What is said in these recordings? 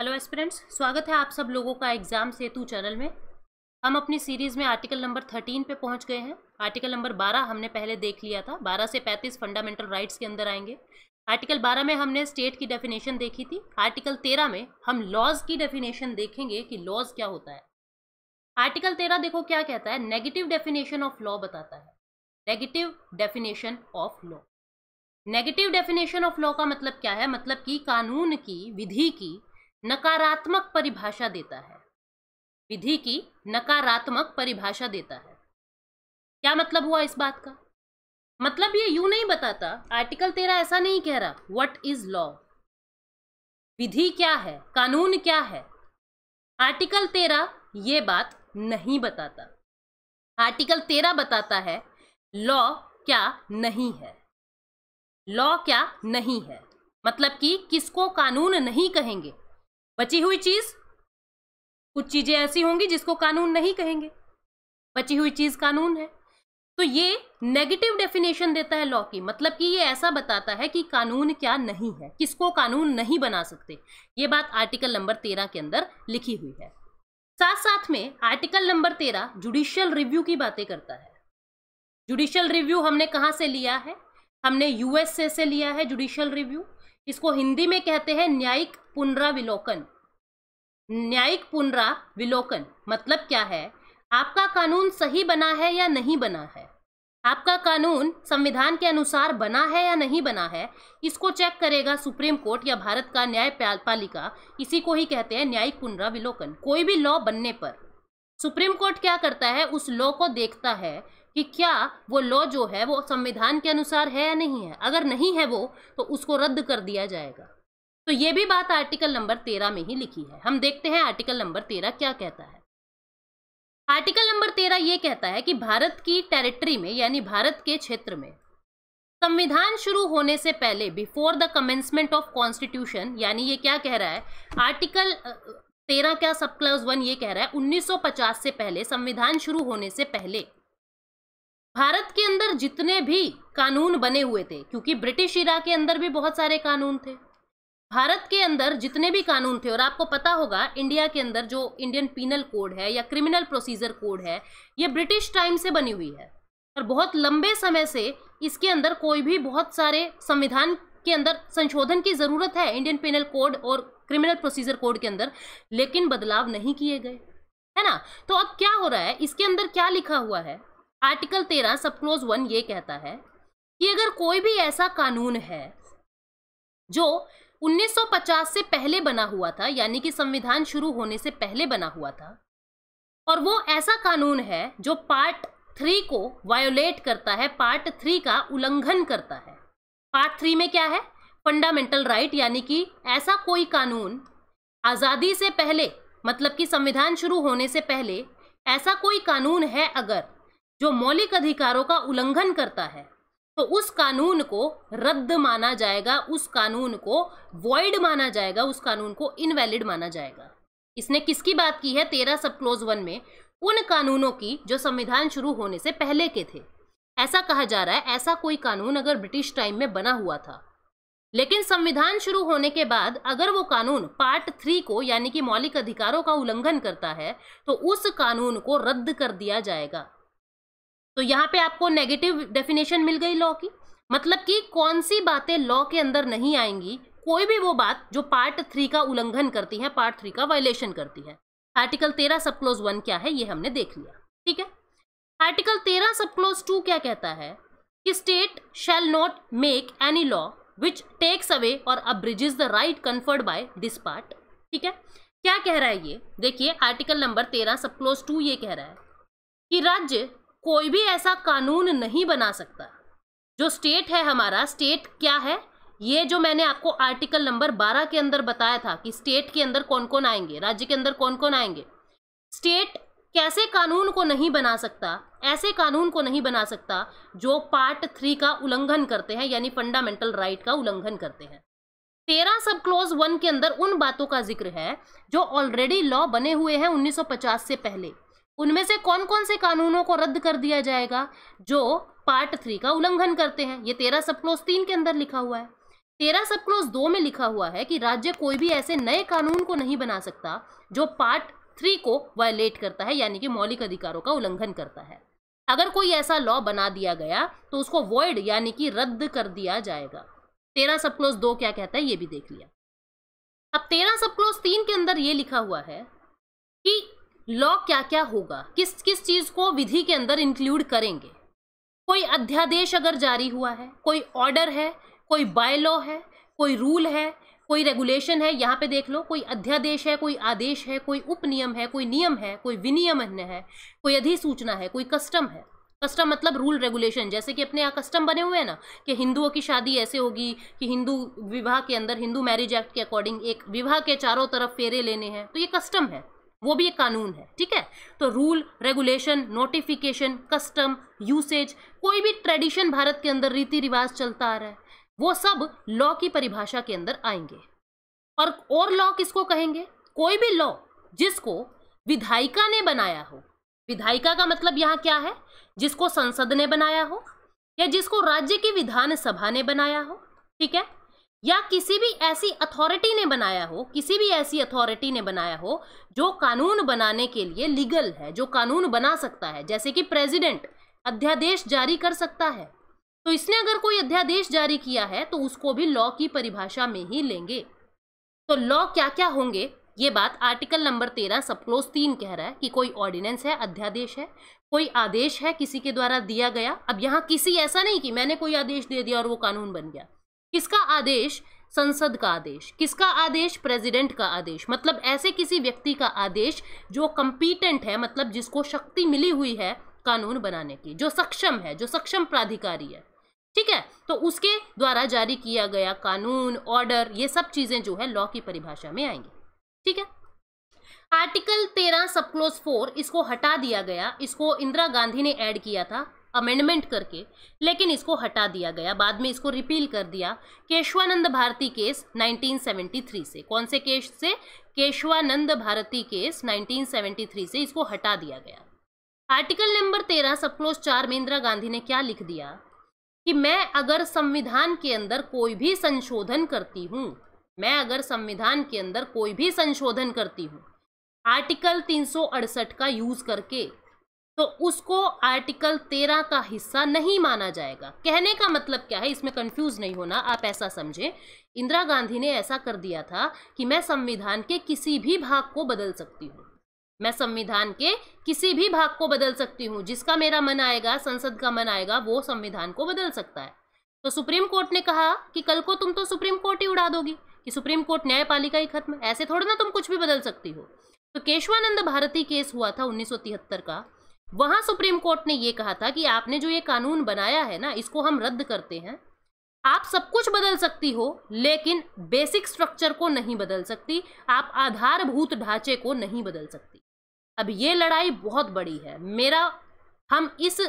hello aspirants स्वागत है आप सब लोगों का एग्जाम सेतु चैनल में हम अपनी सीरीज़ में आर्टिकल नंबर थर्टीन पे पहुंच गए हैं आर्टिकल नंबर बारह हमने पहले देख लिया था बारह से पैंतीस फंडामेंटल राइट्स के अंदर आएंगे आर्टिकल बारह में हमने स्टेट की डेफिनेशन देखी थी आर्टिकल तेरह में हम लॉज की डेफिनेशन देखेंगे कि लॉज क्या होता है आर्टिकल तेरह देखो क्या कहता है नेगेटिव डेफिनेशन ऑफ लॉ बताता है negative definition of law negative definition of law का मतलब क्या है मतलब कि कानून की विधि की नकारात्मक परिभाषा देता है विधि की नकारात्मक परिभाषा देता है क्या मतलब हुआ इस बात का मतलब ये यूं नहीं बताता आर्टिकल तेरा ऐसा नहीं कह रहा व्हाट इज लॉ विधि क्या है कानून क्या है आर्टिकल तेरा ये बात नहीं बताता आर्टिकल तेरह बताता है लॉ क्या नहीं है लॉ क्या नहीं है मतलब कि किसको कानून नहीं कहेंगे बची हुई चीज कुछ चीजें ऐसी होंगी जिसको कानून नहीं कहेंगे बची हुई चीज कानून है तो ये नेगेटिव डेफिनेशन देता है लॉ की मतलब कि ये ऐसा बताता है कि कानून क्या नहीं है किसको कानून नहीं बना सकते ये बात आर्टिकल नंबर तेरह के अंदर लिखी हुई है साथ साथ में आर्टिकल नंबर तेरह जुडिशियल रिव्यू की बातें करता है जुडिशियल रिव्यू हमने कहाँ से लिया है हमने यूएसए से लिया है जुडिशियल रिव्यू इसको हिंदी में कहते हैं न्यायिक पुनराविलोकन न्यायिक पुनराविलोकन मतलब क्या है आपका कानून सही बना है या नहीं बना है आपका कानून संविधान के अनुसार बना है या नहीं बना है इसको चेक करेगा सुप्रीम कोर्ट या भारत का न्यायपालिका इसी को ही कहते हैं न्यायिक पुनराविलोकन कोई भी लॉ बनने पर सुप्रीम कोर्ट क्या करता है उस लॉ को देखता है कि क्या वो लॉ जो है वो संविधान के अनुसार है या नहीं है अगर नहीं है वो तो उसको रद्द कर दिया जाएगा तो ये भी बात आर्टिकल नंबर तेरह में ही लिखी है हम देखते हैं आर्टिकल नंबर तेरह क्या कहता है आर्टिकल नंबर तेरह ये कहता है कि भारत की टेरिटरी में यानी भारत के क्षेत्र में संविधान शुरू होने से पहले before the commencement of constitution यानी ये क्या कह रहा है आर्टिकल तेरह क्या सब क्लास वन ये कह रहा है 1950 से पहले संविधान शुरू होने से पहले भारत के अंदर जितने भी कानून बने हुए थे क्योंकि ब्रिटिश इरा के अंदर भी बहुत सारे कानून थे भारत के अंदर जितने भी कानून थे और आपको पता होगा इंडिया के अंदर जो इंडियन पीनल कोड है या क्रिमिनल प्रोसीजर कोड है ये ब्रिटिश टाइम से बनी हुई है और बहुत लंबे समय से इसके अंदर कोई भी बहुत सारे संविधान के अंदर संशोधन की ज़रूरत है इंडियन पीनल कोड और क्रिमिनल प्रोसीजर कोड के अंदर लेकिन बदलाव नहीं किए गए है ना तो अब क्या हो रहा है इसके अंदर क्या लिखा हुआ है आर्टिकल तेरह सब क्लोज वन ये कहता है कि अगर कोई भी ऐसा कानून है जो 1950 से पहले बना हुआ था यानी कि संविधान शुरू होने से पहले बना हुआ था और वो ऐसा कानून है जो पार्ट थ्री को वायोलेट करता है पार्ट थ्री का उल्लंघन करता है पार्ट थ्री में क्या है फंडामेंटल राइट यानी कि ऐसा कोई कानून आज़ादी से पहले मतलब कि संविधान शुरू होने से पहले ऐसा कोई कानून है अगर जो मौलिक अधिकारों का उल्लंघन करता है तो उस कानून को रद्द माना जाएगा उस कानून को वॉइड माना जाएगा उस कानून को इनवैलिड माना जाएगा इसने किसकी बात की है तेरह सब क्लोज वन में उन कानूनों की जो संविधान शुरू होने से पहले के थे ऐसा कहा जा रहा है ऐसा कोई कानून अगर ब्रिटिश टाइम में बना हुआ था लेकिन संविधान शुरू होने के बाद अगर वो कानून पार्ट थ्री को यानी कि मौलिक अधिकारों का उल्लंघन करता है तो उस कानून को रद्द कर दिया जाएगा तो यहाँ पे आपको नेगेटिव डेफिनेशन मिल गई लॉ की मतलब कि कौन सी बातें लॉ के अंदर नहीं आएंगी कोई भी वो बात जो पार्ट थ्री का उल्लंघन करती है पार्ट थ्री का वायलेशन करती है आर्टिकल तेरह सब क्लोज वन क्या है ये हमने देख लिया ठीक है आर्टिकल तेरह सब क्लोज टू क्या कहता है कि state shall not make any law which takes away और abridges the right conferred by this part ठीक है क्या कह रहा है ये देखिए आर्टिकल नंबर तेरह सब क्लोज टू ये कह रहा है कि राज्य कोई भी ऐसा कानून नहीं बना सकता जो स्टेट है हमारा स्टेट क्या है ये जो मैंने आपको आर्टिकल नंबर बारह के अंदर बताया था कि स्टेट के अंदर कौन कौन आएंगे राज्य के अंदर कौन कौन आएंगे स्टेट कैसे कानून को नहीं बना सकता ऐसे कानून को नहीं बना सकता जो पार्ट थ्री का उल्लंघन करते हैं यानी फंडामेंटल राइट का उल्लंघन करते हैं तेरह सब क्लोज वन के अंदर उन बातों का जिक्र है जो ऑलरेडी लॉ बने हुए हैं 1950 से पहले उनमें से कौन कौन से कानूनों को रद्द कर दिया जाएगा जो पार्ट थ्री का उल्लंघन करते हैं ये तेरह सब क्लोज तीन के अंदर लिखा हुआ है तेरह सब क्लोज दो में लिखा हुआ है कि राज्य कोई भी ऐसे नए कानून को नहीं बना सकता जो पार्ट थ्री को वायलेट करता है यानी कि मौलिक अधिकारों का उल्लंघन करता है अगर कोई ऐसा लॉ बना दिया गया तो उसको वॉइड यानी कि रद्द कर दिया जाएगा तेरह सब क्लोज दो क्या कहता है ये भी देख लिया अब तेरह सब क्लोज तीन के अंदर ये लिखा हुआ है कि लॉ क्या क्या होगा किस किस चीज को विधि के अंदर इंक्लूड करेंगे कोई अध्यादेश अगर जारी हुआ है कोई ऑर्डर है कोई बाय लॉ है कोई रूल है कोई रेगुलेशन है यहाँ पे देख लो कोई अध्यादेश है कोई आदेश है कोई उपनियम है कोई नियम है कोई विनियमन है कोई अधिसूचना है कोई कस्टम है कस्टम मतलब रूल रेगुलेशन जैसे कि अपने यहाँ कस्टम बने हुए हैं ना कि हिंदुओं की शादी ऐसे होगी कि हिंदू विवाह के अंदर हिंदू मैरिज एक्ट के अकॉर्डिंग एक विवाह के चारों तरफ फेरे लेने हैं तो ये कस्टम है वो भी एक कानून है ठीक है तो rule regulation notification custom usage कोई भी ट्रेडिशन भारत के अंदर रीति रिवाज चलता आ रहा है वो सब लॉ की परिभाषा के अंदर आएंगे और और लॉ किसको कहेंगे कोई भी लॉ जिसको विधायिका ने बनाया हो विधायिका का मतलब यहाँ क्या है जिसको संसद ने बनाया हो या जिसको राज्य की विधानसभा ने बनाया हो ठीक है या किसी भी ऐसी अथॉरिटी ने बनाया हो किसी भी ऐसी अथॉरिटी ने बनाया हो जो कानून बनाने के लिए लीगल है जो कानून बना सकता है जैसे कि प्रेसिडेंट अध्यादेश जारी कर सकता है तो इसने अगर कोई अध्यादेश जारी किया है तो उसको भी लॉ की परिभाषा में ही लेंगे तो लॉ क्या क्या होंगे ये बात आर्टिकल नंबर तेरह सपक्लोज तीन कह रहा है कि कोई ऑर्डिनेंस है अध्यादेश है कोई आदेश है किसी के द्वारा दिया गया अब यहाँ किसी ऐसा नहीं कि मैंने कोई आदेश दे दिया और वो कानून बन गया किसका आदेश संसद का आदेश किसका आदेश प्रेसिडेंट का आदेश मतलब ऐसे किसी व्यक्ति का आदेश जो कंपीटेंट है मतलब जिसको शक्ति मिली हुई है कानून बनाने की जो सक्षम है जो सक्षम प्राधिकारी है ठीक है तो उसके द्वारा जारी किया गया कानून ऑर्डर ये सब चीजें जो है लॉ की परिभाषा में आएंगी ठीक है आर्टिकल तेरह सबक्लोज फोर इसको हटा दिया गया इसको इंदिरा गांधी ने ऐड किया था अमेंडमेंट करके लेकिन इसको हटा दिया गया बाद में इसको रिपील कर दिया केशवानंद भारती केस 1973 से कौन से केस से केशवानंद भारती केस 1973 से इसको हटा दिया गया आर्टिकल नंबर तेरह सब क्लोज चार में इंदिरा गांधी ने क्या लिख दिया कि मैं अगर संविधान के अंदर कोई भी संशोधन करती हूँ मैं अगर संविधान के अंदर कोई भी संशोधन करती हूँ आर्टिकल तीन का यूज करके तो उसको आर्टिकल तेरह का हिस्सा नहीं माना जाएगा कहने का मतलब क्या है इसमें कंफ्यूज नहीं होना आप ऐसा समझें इंदिरा गांधी ने ऐसा कर दिया था कि मैं संविधान के किसी भी भाग को बदल सकती हूँ मैं संविधान के किसी भी भाग को बदल सकती हूँ जिसका मेरा मन आएगा संसद का मन आएगा वो संविधान को बदल सकता है तो सुप्रीम कोर्ट ने कहा कि कल को तुम तो सुप्रीम कोर्ट ही उड़ा दोगी कि सुप्रीम कोर्ट न्यायपालिका ही खत्म ऐसे थोड़ा ना तुम कुछ भी बदल सकती हो तो केशवानंद भारती केस हुआ था 1973 का वहां सुप्रीम कोर्ट ने यह कहा था कि आपने जो ये कानून बनाया है ना इसको हम रद्द करते हैं आप सब कुछ बदल सकती हो लेकिन बेसिक स्ट्रक्चर को नहीं बदल सकती आप आधारभूत ढांचे को नहीं बदल सकती अब ये लड़ाई बहुत बड़ी है मेरा हम इस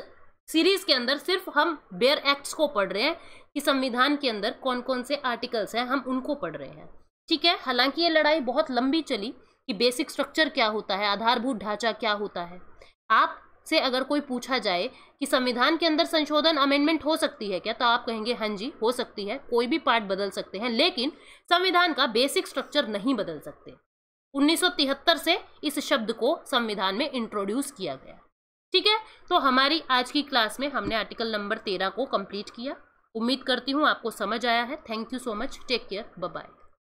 सीरीज के अंदर सिर्फ हम बेयर एक्ट्स को पढ़ रहे हैं कि संविधान के अंदर कौन कौन से आर्टिकल्स हैं हम उनको पढ़ रहे हैं ठीक है हालांकि ये लड़ाई बहुत लंबी चली कि बेसिक स्ट्रक्चर क्या होता है आधारभूत ढांचा क्या होता है आप से अगर कोई पूछा जाए कि संविधान के अंदर संशोधन अमेंडमेंट हो सकती है क्या तो आप कहेंगे हाँ जी हो सकती है कोई भी पार्ट बदल सकते हैं लेकिन संविधान का बेसिक स्ट्रक्चर नहीं बदल सकते 1973 से इस शब्द को संविधान में इंट्रोड्यूस किया गया ठीक है तो हमारी आज की क्लास में हमने आर्टिकल नंबर तेरह को कंप्लीट किया उम्मीद करती हूँ आपको समझ आया है thank you so much take care bye